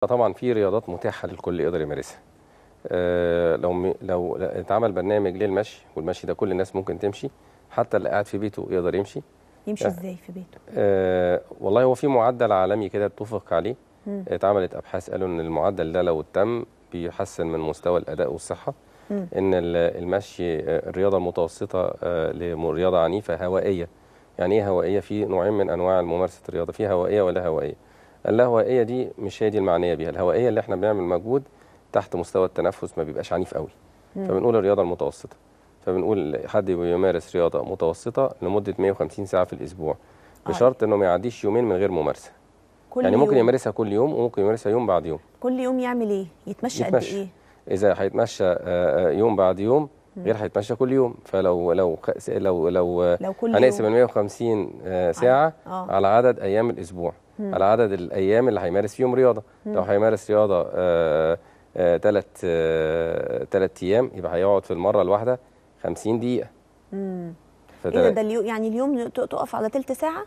طبعا في رياضات متاحه للكل يقدر يمارسها أه لو لو اتعمل برنامج للمشي والمشي ده كل الناس ممكن تمشي حتى اللي قاعد في بيته يقدر يمشي يمشي آه، ازاي في بيته أه والله هو في معدل عالمي كده اتفق عليه اتعملت ابحاث قالوا ان المعدل ده لو تم بيحسن من مستوى الاداء والصحه مم. ان المشي آه، الرياضه المتوسطه آه، لرياضه عنيفه هوائيه يعني ايه هوائيه في نوعين من انواع ممارسه الرياضه في هوائيه ولا هوائيه اللاهوائيه دي مش هي دي المعنيه بيها الهوائيه اللي احنا بنعمل مجهود تحت مستوى التنفس ما بيبقاش عنيف قوي فبنقول الرياضه المتوسطه فبنقول حد بيمارس رياضه متوسطه لمده 150 ساعه في الاسبوع آه. بشرط انه ما يعديش يومين من غير ممارسه كل يعني يوم. ممكن يمارسها كل يوم وممكن يمارسها يوم بعد يوم كل يوم يعمل ايه يتمشى, يتمشى. قد ايه اذا هيتمشى آه، آه، يوم بعد يوم غير هيتمشى كل يوم فلو لو لو لو, هنقسم ال 150 آه، أيوة. ساعه آه. على عدد ايام الاسبوع مم. على عدد الايام اللي هيمارس فيهم رياضه مم. لو هيمارس رياضه ثلاث آه، آه، ثلاث ايام يبقى هيقعد في المره الواحده 50 دقيقه امم ايه ده اليوم يعني اليوم تقف على ثلث ساعه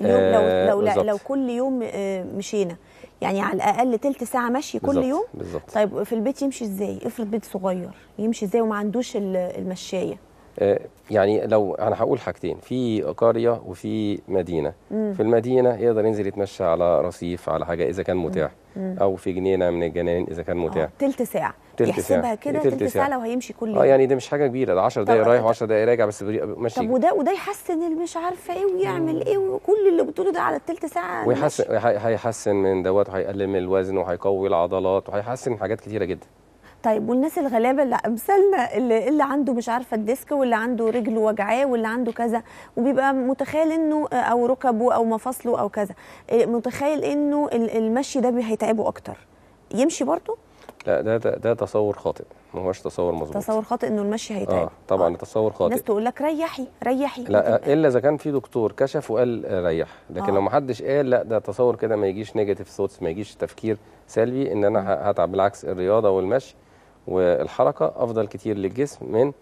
اليوم لو آه، لو لو كل يوم آه، مشينا يعني على الاقل تلت ساعه مشي كل بالزبط. يوم بالزبط. طيب في البيت يمشي ازاي افرض بيت صغير يمشي ازاي وما عندوش المشايه آه، يعني لو انا هقول حاجتين في قريه وفي مدينه مم. في المدينه يقدر ينزل يتمشى على رصيف على حاجه اذا كان متاح مم. او في جنينه من الجنان اذا كان آه، متاح تلت ساعه تلت يحسبها كده يعني تلت, تلت ساعه لو هيمشي كل آه، يوم اه يعني دي مش حاجه كبيره ده 10 دقايق رايح و10 دقايق راجع بس ماشي طب وده وده يحسن اللي مش عارفه ايه ويعمل ايه وكل اللي بتقوله ده على التلت ساعه ويحسن هيحسن من دوت وهيقلل من الوزن وهيقوي العضلات وهيحسن حاجات كتيره جدا طيب والناس الغلابه اللي امثالنا اللي, اللي عنده مش عارفه الديسك واللي عنده رجله وجعاه واللي عنده كذا وبيبقى متخيل انه آه، او ركبه او مفاصله او كذا آه، متخيل انه المشي ده هيتعبه اكتر يمشي برضه لا ده ده, ده تصور خاطئ ما هوش تصور مظبوط تصور خاطئ انه المشي آه، هيتعب آه طبعا آه. تصور خاطئ الناس تقول لك ريحي ريحي لا الا اذا كان في دكتور كشف وقال ريح لكن آه. لو ما حدش قال لا ده تصور كده ما يجيش نيجاتيف ثوتس ما يجيش تفكير سلبي ان انا هتعب بالعكس الرياضه والمشي والحركه افضل كتير للجسم من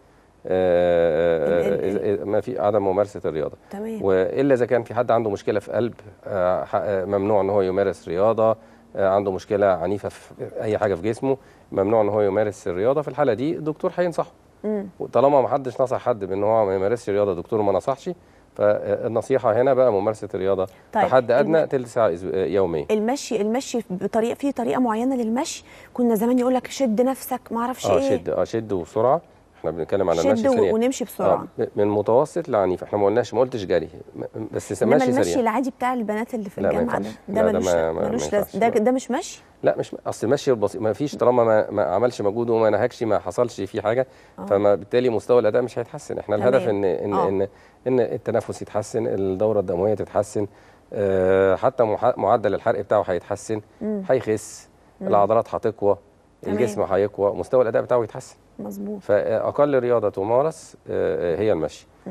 آه، آه، ما في عدم ممارسه الرياضه تمام والا اذا كان في حد عنده مشكله في قلب آه، ممنوع ان هو يمارس رياضه عنده مشكله عنيفه في اي حاجه في جسمه ممنوع ان هو يمارس الرياضه في الحاله دي الدكتور هينصحه طالما ما حدش نصح حد بان هو ما يمارسش رياضه دكتور ما نصحش فالنصيحه هنا بقى ممارسه الرياضه طيب لحد ادنى ثلث الم... ساعه يوميا المشي المشي بطريقه في طريقه معينه للمشي كنا زمان يقول لك شد نفسك ما اعرفش آه، ايه اه شد اه شد وسرعه احنا بنتكلم على المشي شد ونمشي آه، بسرعه آه من متوسط لعنيف احنا ما قلناش ما قلتش جري بس ماشي سريع المشي العادي بتاع البنات اللي في الجامعه ده ده ملوش ملوش ده ده مش مشي لا مش اصل المشي البسيط ما فيش طالما ما, ما عملش مجهود وما نهكش ما حصلش فيه حاجه أوه. فما بالتالي مستوى الاداء مش هيتحسن احنا الهدف ان ان, أوه. ان ان التنفس يتحسن الدوره الدمويه تتحسن آه حتى معدل الحرق بتاعه هيتحسن هيخس العضلات هتقوى الجسم هيقوى مستوى الاداء بتاعه يتحسن مظبوط فاقل رياضه تمارس آه، آه، هي المشي